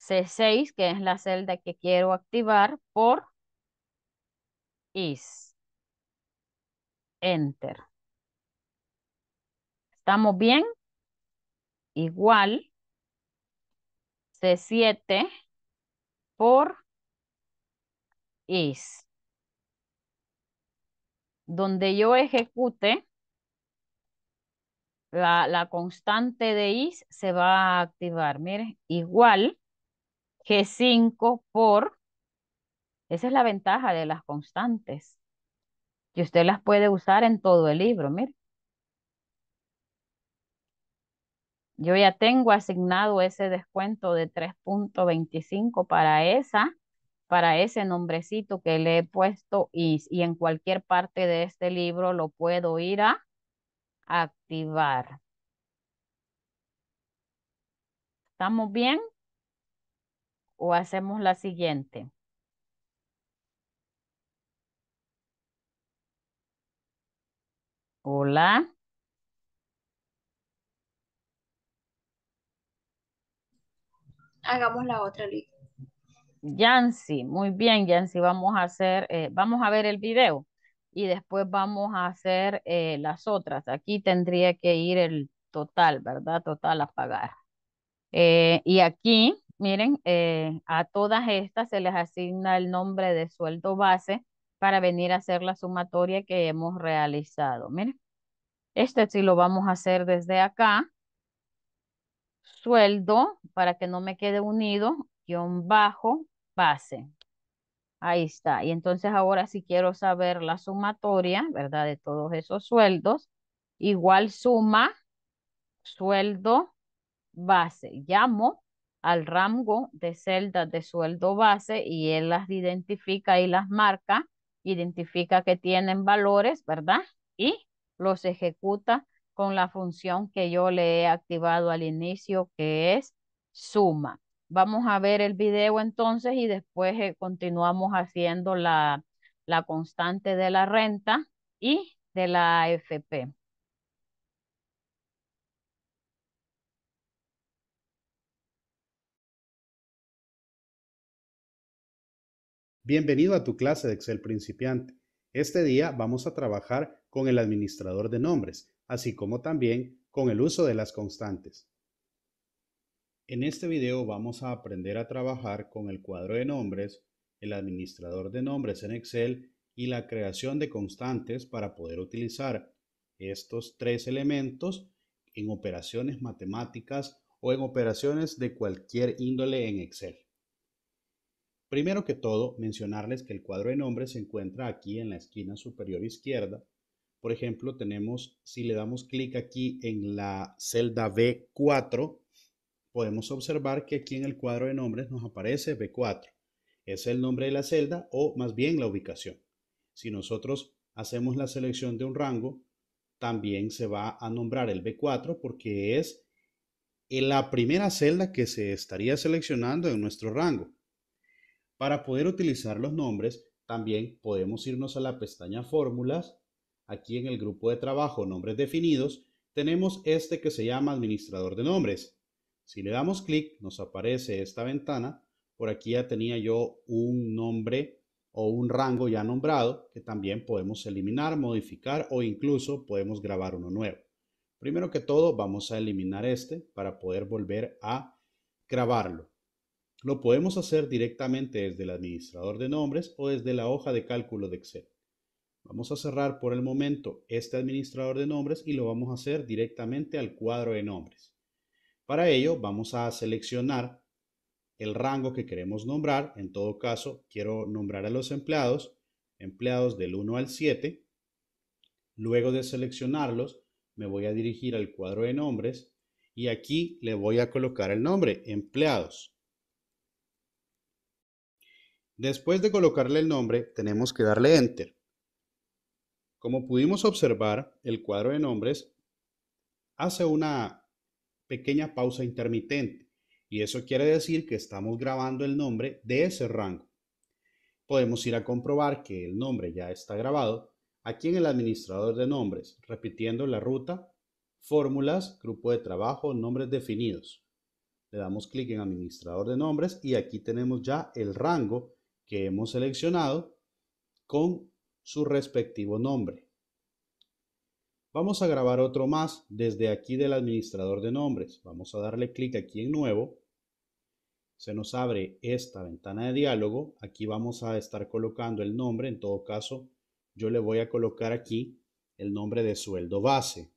C6, que es la celda que quiero activar, por is. Enter. ¿Estamos bien? Igual C7 por is. Donde yo ejecute la, constante de is se va a activar. Miren, igual que 5 por, esa es la ventaja de las constantes, que usted las puede usar en todo el libro, mire. Yo ya tengo asignado ese descuento de 3.25 para esa, para ese nombrecito que le he puesto is. y en cualquier parte de este libro lo puedo ir a Activar. ¿Estamos bien? ¿O hacemos la siguiente? Hola. Hagamos la otra, Luis. Yancy, muy bien, Yancy. Vamos a hacer, eh, vamos a ver el video y después vamos a hacer eh, las otras. Aquí tendría que ir el total, ¿verdad? Total a pagar. Eh, y aquí, miren, eh, a todas estas se les asigna el nombre de sueldo base para venir a hacer la sumatoria que hemos realizado. Miren, este sí lo vamos a hacer desde acá. Sueldo, para que no me quede unido, guión bajo, base. Ahí está. Y entonces ahora si quiero saber la sumatoria, ¿verdad? De todos esos sueldos, igual suma sueldo base. Llamo al rango de celdas de sueldo base y él las identifica y las marca, identifica que tienen valores, ¿verdad? Y los ejecuta con la función que yo le he activado al inicio, que es suma. Vamos a ver el video entonces y después eh, continuamos haciendo la, la constante de la renta y de la AFP. Bienvenido a tu clase de Excel principiante. Este día vamos a trabajar con el administrador de nombres, así como también con el uso de las constantes. En este video vamos a aprender a trabajar con el cuadro de nombres, el administrador de nombres en Excel y la creación de constantes para poder utilizar estos tres elementos en operaciones matemáticas o en operaciones de cualquier índole en Excel. Primero que todo, mencionarles que el cuadro de nombres se encuentra aquí en la esquina superior izquierda. Por ejemplo, tenemos, si le damos clic aquí en la celda B4, podemos observar que aquí en el cuadro de nombres nos aparece B4. Es el nombre de la celda o más bien la ubicación. Si nosotros hacemos la selección de un rango, también se va a nombrar el B4 porque es la primera celda que se estaría seleccionando en nuestro rango. Para poder utilizar los nombres, también podemos irnos a la pestaña Fórmulas. Aquí en el grupo de trabajo Nombres Definidos tenemos este que se llama Administrador de Nombres. Si le damos clic, nos aparece esta ventana. Por aquí ya tenía yo un nombre o un rango ya nombrado que también podemos eliminar, modificar o incluso podemos grabar uno nuevo. Primero que todo, vamos a eliminar este para poder volver a grabarlo. Lo podemos hacer directamente desde el administrador de nombres o desde la hoja de cálculo de Excel. Vamos a cerrar por el momento este administrador de nombres y lo vamos a hacer directamente al cuadro de nombres. Para ello vamos a seleccionar el rango que queremos nombrar. En todo caso, quiero nombrar a los empleados, empleados del 1 al 7. Luego de seleccionarlos, me voy a dirigir al cuadro de nombres y aquí le voy a colocar el nombre, empleados. Después de colocarle el nombre, tenemos que darle Enter. Como pudimos observar, el cuadro de nombres hace una pequeña pausa intermitente y eso quiere decir que estamos grabando el nombre de ese rango. Podemos ir a comprobar que el nombre ya está grabado aquí en el administrador de nombres, repitiendo la ruta, fórmulas, grupo de trabajo, nombres definidos. Le damos clic en administrador de nombres y aquí tenemos ya el rango que hemos seleccionado con su respectivo nombre. Vamos a grabar otro más desde aquí del administrador de nombres. Vamos a darle clic aquí en nuevo. Se nos abre esta ventana de diálogo. Aquí vamos a estar colocando el nombre. En todo caso, yo le voy a colocar aquí el nombre de sueldo base.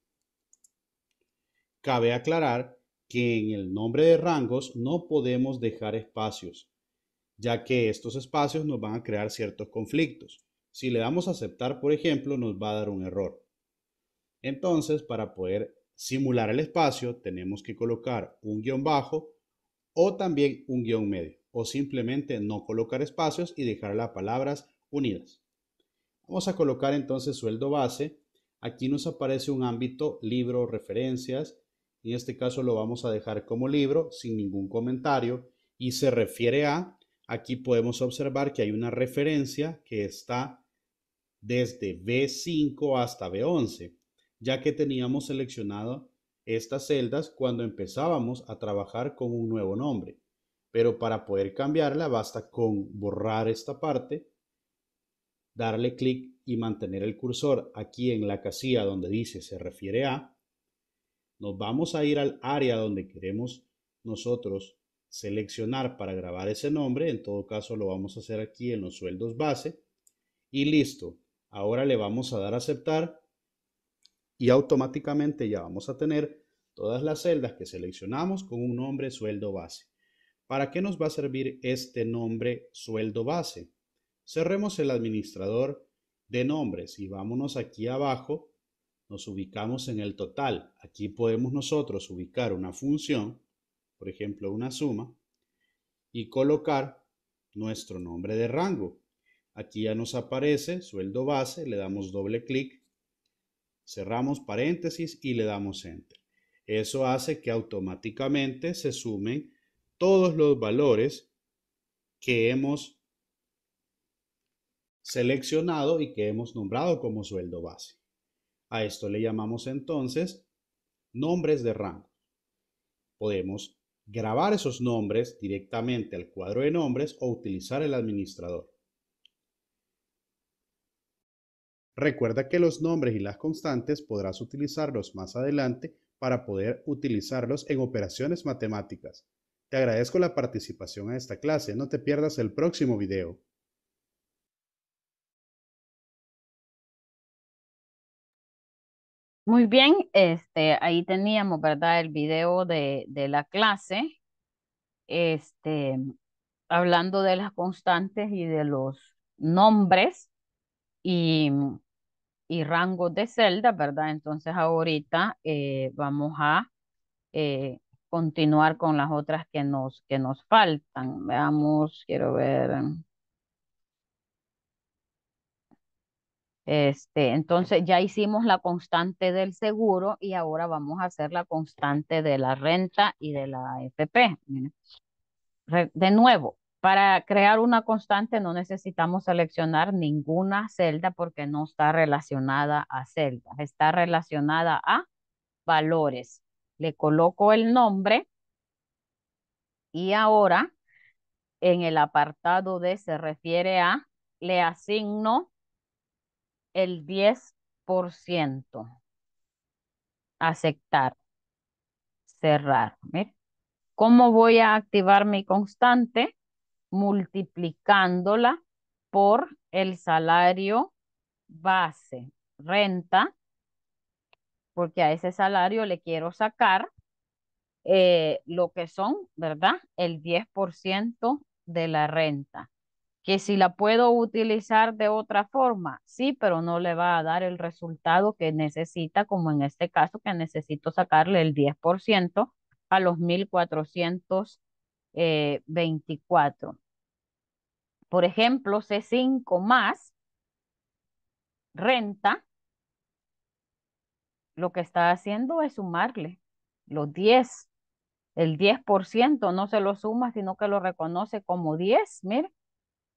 Cabe aclarar que en el nombre de rangos no podemos dejar espacios, ya que estos espacios nos van a crear ciertos conflictos. Si le damos a aceptar, por ejemplo, nos va a dar un error. Entonces, para poder simular el espacio, tenemos que colocar un guión bajo o también un guión medio, o simplemente no colocar espacios y dejar las palabras unidas. Vamos a colocar entonces sueldo base. Aquí nos aparece un ámbito libro referencias. En este caso lo vamos a dejar como libro sin ningún comentario y se refiere a, aquí podemos observar que hay una referencia que está desde B5 hasta B11 ya que teníamos seleccionado estas celdas cuando empezábamos a trabajar con un nuevo nombre. Pero para poder cambiarla basta con borrar esta parte, darle clic y mantener el cursor aquí en la casilla donde dice se refiere a. Nos vamos a ir al área donde queremos nosotros seleccionar para grabar ese nombre. En todo caso lo vamos a hacer aquí en los sueldos base. Y listo. Ahora le vamos a dar a aceptar y automáticamente ya vamos a tener todas las celdas que seleccionamos con un nombre sueldo base. ¿Para qué nos va a servir este nombre sueldo base? Cerremos el administrador de nombres y vámonos aquí abajo. Nos ubicamos en el total. Aquí podemos nosotros ubicar una función, por ejemplo una suma, y colocar nuestro nombre de rango. Aquí ya nos aparece sueldo base, le damos doble clic Cerramos paréntesis y le damos enter. Eso hace que automáticamente se sumen todos los valores que hemos seleccionado y que hemos nombrado como sueldo base. A esto le llamamos entonces nombres de rango. Podemos grabar esos nombres directamente al cuadro de nombres o utilizar el administrador. Recuerda que los nombres y las constantes podrás utilizarlos más adelante para poder utilizarlos en operaciones matemáticas. Te agradezco la participación en esta clase. No te pierdas el próximo video. Muy bien, este, ahí teníamos, ¿verdad? El video de, de la clase, este, hablando de las constantes y de los nombres. Y y rango de celda, ¿verdad? Entonces ahorita eh, vamos a eh, continuar con las otras que nos, que nos faltan. Veamos, quiero ver. Este, entonces ya hicimos la constante del seguro y ahora vamos a hacer la constante de la renta y de la FP. De nuevo, para crear una constante no necesitamos seleccionar ninguna celda porque no está relacionada a celdas, está relacionada a valores. Le coloco el nombre y ahora en el apartado de se refiere a, le asigno el 10%. Aceptar. Cerrar. ¿Cómo voy a activar mi constante? multiplicándola por el salario base, renta, porque a ese salario le quiero sacar eh, lo que son, ¿verdad? El 10% de la renta. Que si la puedo utilizar de otra forma, sí, pero no le va a dar el resultado que necesita, como en este caso que necesito sacarle el 10% a los 1.400 eh, 24. Por ejemplo, C5 más renta, lo que está haciendo es sumarle los 10. El 10% no se lo suma, sino que lo reconoce como 10. mil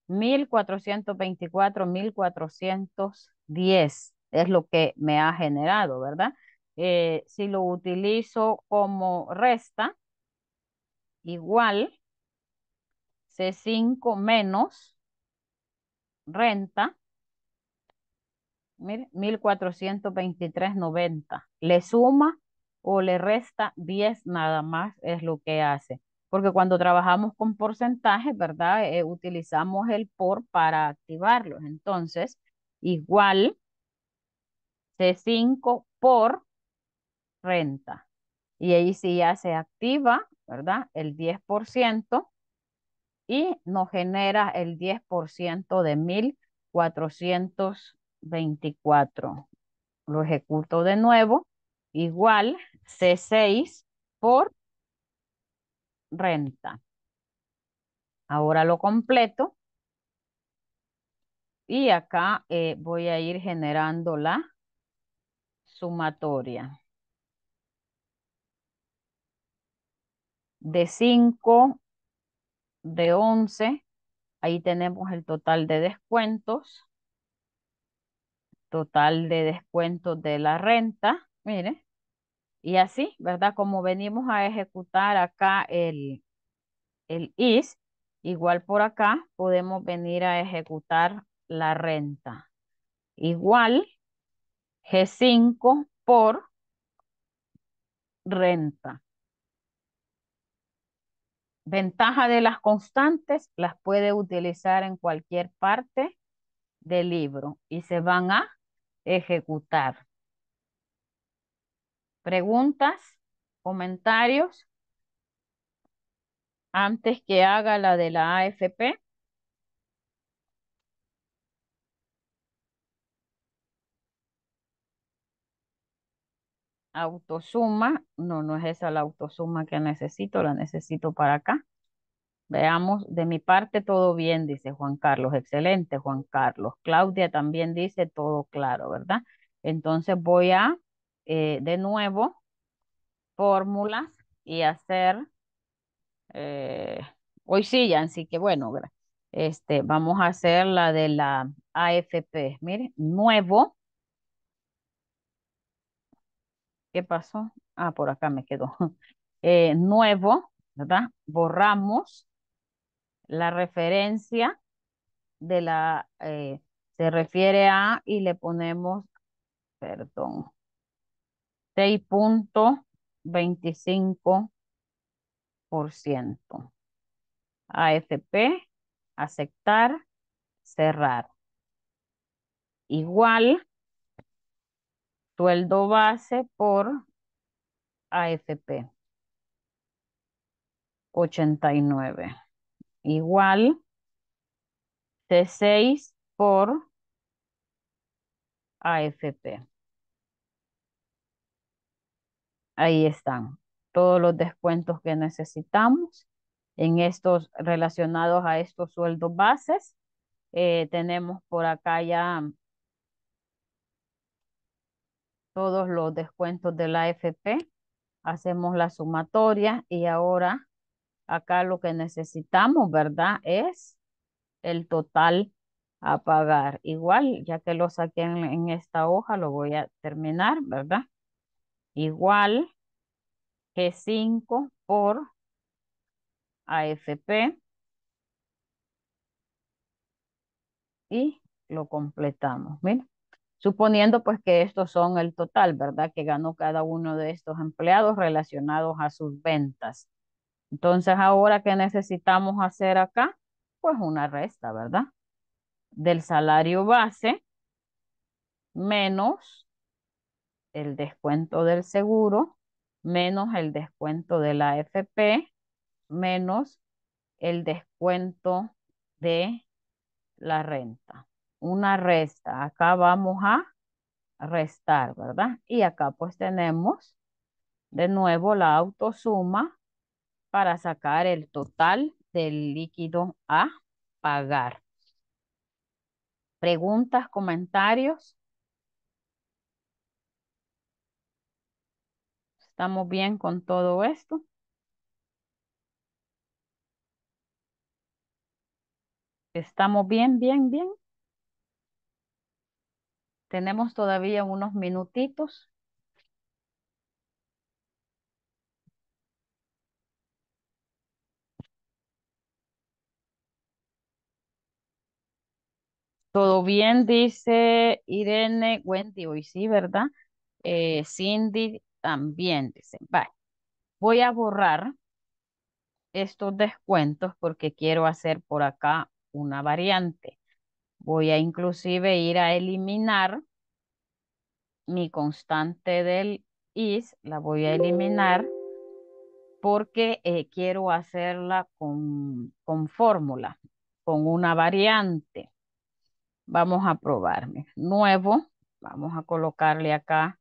1424, 1410 es lo que me ha generado, ¿verdad? Eh, si lo utilizo como resta, igual C5 menos renta. Mire, 1423.90. Le suma o le resta 10 nada más es lo que hace. Porque cuando trabajamos con porcentaje, ¿verdad? Eh, utilizamos el por para activarlos. Entonces, igual C5 por renta. Y ahí sí ya se activa ¿verdad? El 10% y nos genera el 10% de 1424. Lo ejecuto de nuevo, igual C6 por renta. Ahora lo completo. Y acá eh, voy a ir generando la sumatoria. de 5, de 11. Ahí tenemos el total de descuentos. Total de descuentos de la renta. Mire. Y así, ¿verdad? Como venimos a ejecutar acá el, el is, igual por acá podemos venir a ejecutar la renta. Igual G5 por renta. Ventaja de las constantes, las puede utilizar en cualquier parte del libro y se van a ejecutar. Preguntas, comentarios, antes que haga la de la AFP. autosuma, no, no es esa la autosuma que necesito, la necesito para acá. Veamos, de mi parte todo bien, dice Juan Carlos, excelente Juan Carlos. Claudia también dice todo claro, ¿verdad? Entonces voy a, eh, de nuevo, fórmulas y hacer, eh, hoy sí, ya, así que bueno, este, vamos a hacer la de la AFP, mire, nuevo, ¿Qué pasó? Ah, por acá me quedó. <laughs> Eh, nuevo, ¿verdad? Borramos la referencia de la, eh, se refiere a y le ponemos, perdón, 6.25%. AFP, aceptar, cerrar. Igual sueldo base por AFP. 89. Igual c 6 por AFP. Ahí están todos los descuentos que necesitamos en estos relacionados a estos sueldos bases. Eh, tenemos por acá ya todos los descuentos de la AFP. Hacemos la sumatoria y ahora acá lo que necesitamos, ¿verdad? Es el total a pagar. Igual, ya que lo saqué en, esta hoja, lo voy a terminar, ¿verdad? Igual que 5 por AFP. Y lo completamos. Miren suponiendo pues que estos son el total, ¿verdad? Que ganó cada uno de estos empleados relacionados a sus ventas. Entonces, ahora qué necesitamos hacer acá, pues una resta, ¿verdad? Del salario base menos el descuento del seguro, menos el descuento de la AFP, menos el descuento de la renta una resta. Acá vamos a restar, ¿verdad? Y acá pues tenemos de nuevo la autosuma para sacar el total del líquido a pagar. ¿Preguntas, comentarios? ¿Estamos bien con todo esto? ¿Estamos bien, bien, bien? Tenemos todavía unos minutitos. Todo bien, dice Irene, Wendy, hoy sí, ¿verdad? Eh, Cindy también, dice. Bye. voy a borrar estos descuentos porque quiero hacer por acá una variante. Voy a inclusive ir a eliminar mi constante del is, la voy a eliminar porque eh, quiero hacerla con, con fórmula, con una variante. Vamos a probarme. Nuevo, vamos a colocarle acá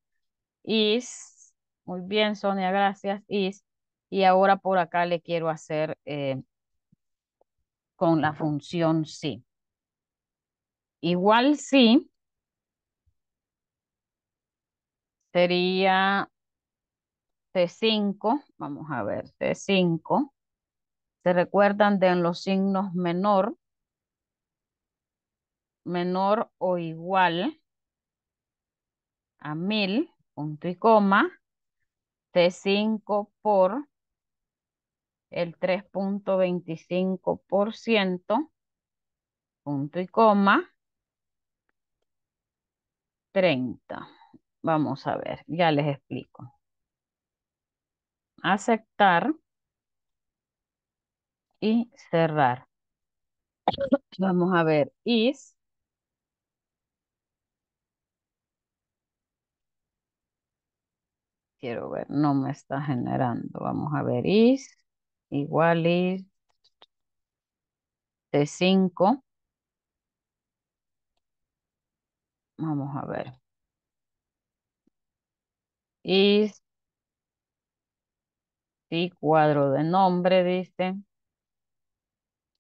is. Muy bien, Sonia, gracias, is. Y ahora por acá le quiero hacer eh, con la función sí. Igual sí. Sería c 5 Vamos a ver, c 5 ¿Se recuerdan de los signos menor? Menor o igual a mil, punto y coma. T5 por el 3.25%, punto y coma, 30. Vamos a ver, ya les explico. Aceptar y cerrar. Vamos a ver, is. Quiero ver, no me está generando. Vamos a ver, is igual is de 5 Vamos a ver. Is. Sí, cuadro de nombre, dice.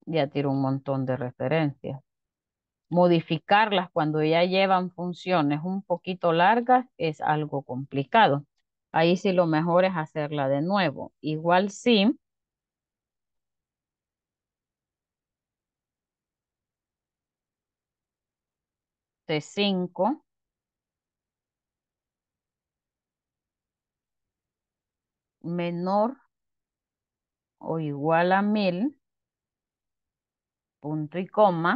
Ya tiro un montón de referencias. Modificarlas cuando ya llevan funciones un poquito largas es algo complicado. Ahí sí lo mejor es hacerla de nuevo. Igual sí, es 5. menor o igual a 1000, punto y coma,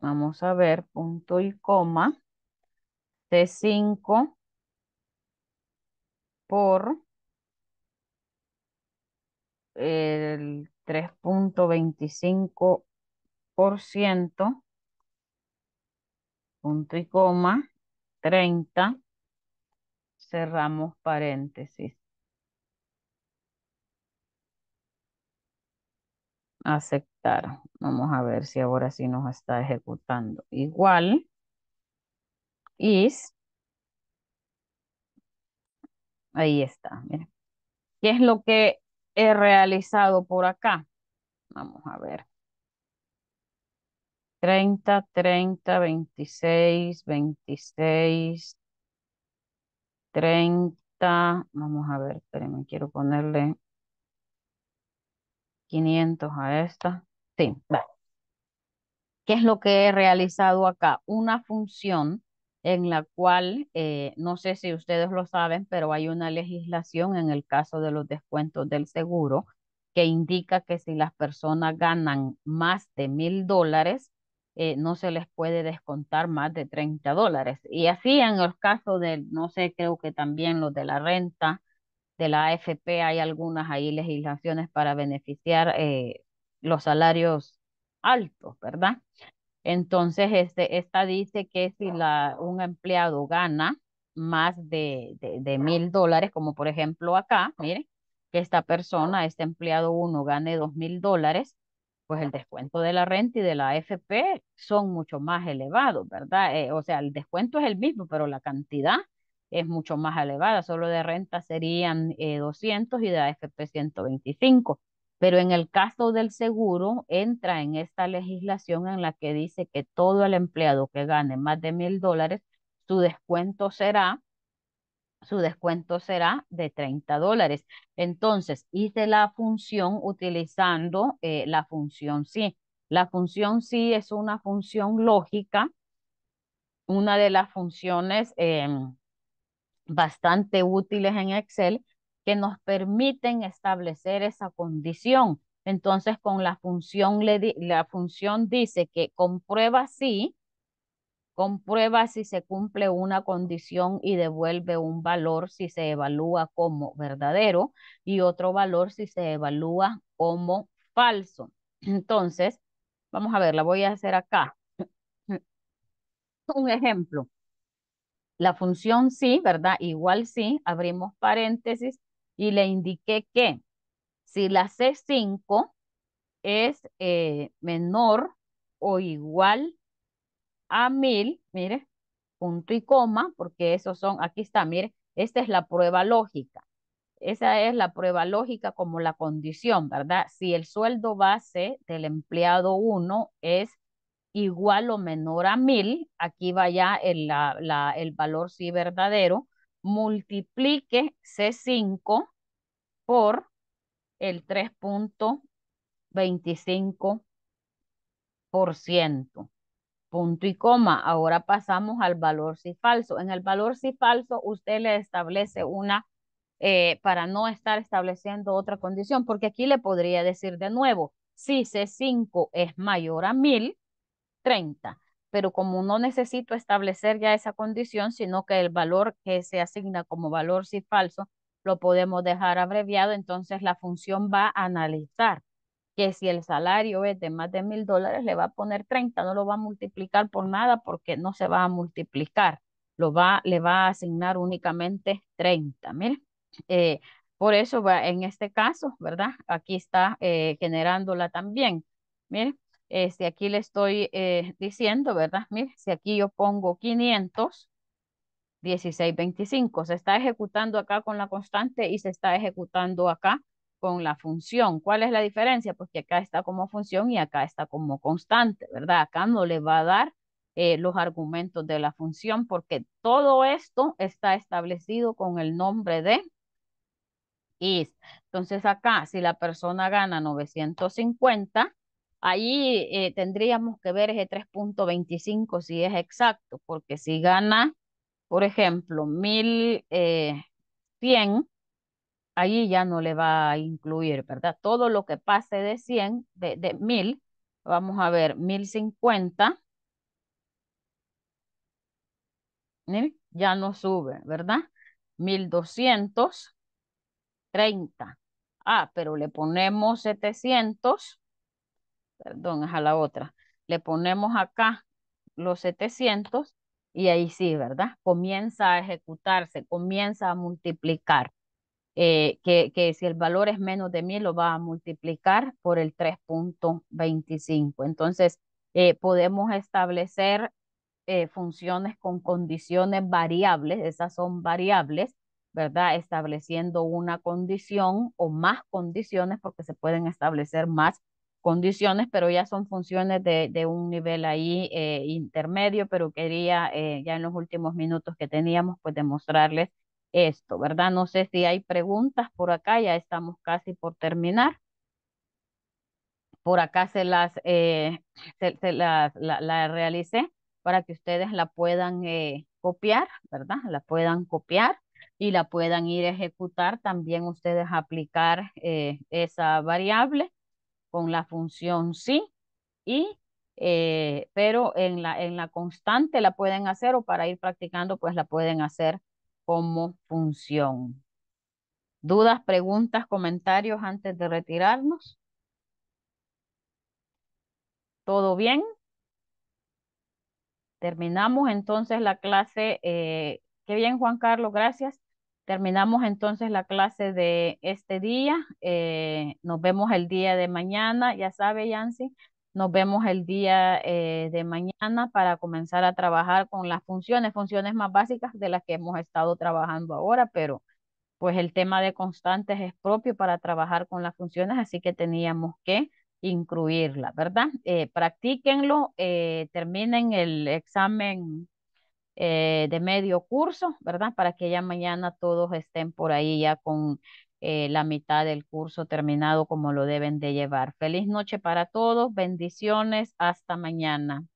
Vamos a ver, punto y coma de 5 por el 3.25%, punto y coma, 30, cerramos paréntesis. Aceptar. Vamos a ver si ahora sí nos está ejecutando. Igual ahí está, miren. ¿Qué es lo que he realizado por acá? Vamos a ver. 30, 30, 26, 26, 30, vamos a ver, espérenme, quiero ponerle 500 a esta. Sí, vale. ¿Qué es lo que he realizado acá? Una función en la cual, eh, no sé si ustedes lo saben, pero hay una legislación en el caso de los descuentos del seguro que indica que si las personas ganan más de mil dólares, eh, no se les puede descontar más de 30 dólares. Y así en el caso de, no sé, creo que también los de la renta, de la AFP, hay algunas ahí legislaciones para beneficiar eh, los salarios altos, ¿verdad? Entonces, este, esta dice que si la, un empleado gana más de, mil dólares, como por ejemplo acá, mire, que esta persona, este empleado uno gane dos mil dólares, pues el descuento de la renta y de la AFP son mucho más elevados, ¿verdad? Eh, o sea, el descuento es el mismo, pero la cantidad es mucho más elevada. Solo de renta serían 200 eh, y de AFP 125. Pero en el caso del seguro, entra en esta legislación en la que dice que todo el empleado que gane más de mil dólares, su descuento será, su descuento será de 30 dólares. Entonces, hice la función utilizando eh, la función sí. La función sí es una función lógica, una de las funciones em, bastante útiles en Excel que nos permiten establecer esa condición. Entonces, con la función, la función dice que comprueba si, comprueba si se cumple una condición y devuelve un valor si se evalúa como verdadero y otro valor si se evalúa como falso. Entonces, vamos a ver, la voy a hacer acá. un ejemplo. La función sí, ¿verdad? Igual sí, abrimos paréntesis y le indiqué que si la C5 es eh, menor o igual a 1000, mire, punto y coma, porque esos son, aquí está, mire, esta es la prueba lógica. Esa es la prueba lógica como la condición, ¿verdad? Si el sueldo base del empleado 1 es igual o menor a 1000, aquí va ya el, la, el valor si verdadero, multiplique C5 por el 3.25%. Punto y coma. Ahora pasamos al valor si falso. En el valor si falso usted le establece una eh, para no estar estableciendo otra condición, porque aquí le podría decir de nuevo, si C5 es mayor a 1,030, Pero como no necesito establecer ya esa condición, sino que el valor que se asigna como valor si falso lo podemos dejar abreviado, entonces la función va a analizar que si el salario es de más de mil dólares, le va a poner 30, no lo va a multiplicar por nada porque no se va a multiplicar, lo va, le va a asignar únicamente 30. Miren, eh, por eso va, en este caso, ¿verdad? Aquí está eh, generándola también. Miren, si este, aquí le estoy eh, diciendo, ¿verdad? si aquí yo pongo 500, 1625. Se está ejecutando acá con la constante y se está ejecutando acá con la función. ¿Cuál es la diferencia? Porque pues acá está como función y acá está como constante, ¿verdad? Acá no le va a dar eh, los argumentos de la función porque todo esto está establecido con el nombre de is. Entonces acá, si la persona gana 950, ahí eh, tendríamos que ver ese 3.25 si es exacto, porque si gana por ejemplo, 1100, eh, ahí ya no le va a incluir, ¿verdad? Todo lo que pase de 100, de, 1000, vamos a ver, 1050, ya no sube, ¿verdad? 1230. Ah, pero le ponemos 700, perdón, es a la otra. Le ponemos acá los 700 y ahí sí, ¿verdad? Comienza a ejecutarse, comienza a multiplicar. Eh, que, que, si el valor es menos de 1000 lo va a multiplicar por el 3.25. Entonces, eh, podemos establecer eh, funciones con condiciones variables, esas son variables, ¿verdad? Estableciendo una condición o más condiciones porque se pueden establecer más condiciones, pero ya son funciones de, de un nivel ahí eh, intermedio, pero quería eh, ya en los últimos minutos que teníamos, pues demostrarles esto, ¿verdad? No sé si hay preguntas por acá, ya estamos casi por terminar. Por acá se las, eh, se, las la, la, realicé para que ustedes la puedan copiar, ¿verdad? La puedan copiar y la puedan ir a ejecutar, también ustedes aplicar esa variable con la función sí y eh, pero en la, en la constante la pueden hacer o para ir practicando pues la pueden hacer como función. ¿Dudas, preguntas, comentarios antes de retirarnos? ¿Todo bien? Terminamos entonces la clase. Eh, qué bien, Juan Carlos, gracias. Terminamos entonces la clase de este día. Eh, nos vemos el día de mañana, ya sabe Yancy. Nos vemos el día eh, de mañana para comenzar a trabajar con las funciones, funciones más básicas de las que hemos estado trabajando ahora, pero pues el tema de constantes es propio para trabajar con las funciones, así que teníamos que incluirla, ¿verdad? Eh, practíquenlo, eh, terminen el examen eh, de medio curso, ¿verdad? Para que ya mañana todos estén por ahí ya con eh, la mitad del curso terminado como lo deben de llevar. Feliz noche para todos, bendiciones, hasta mañana.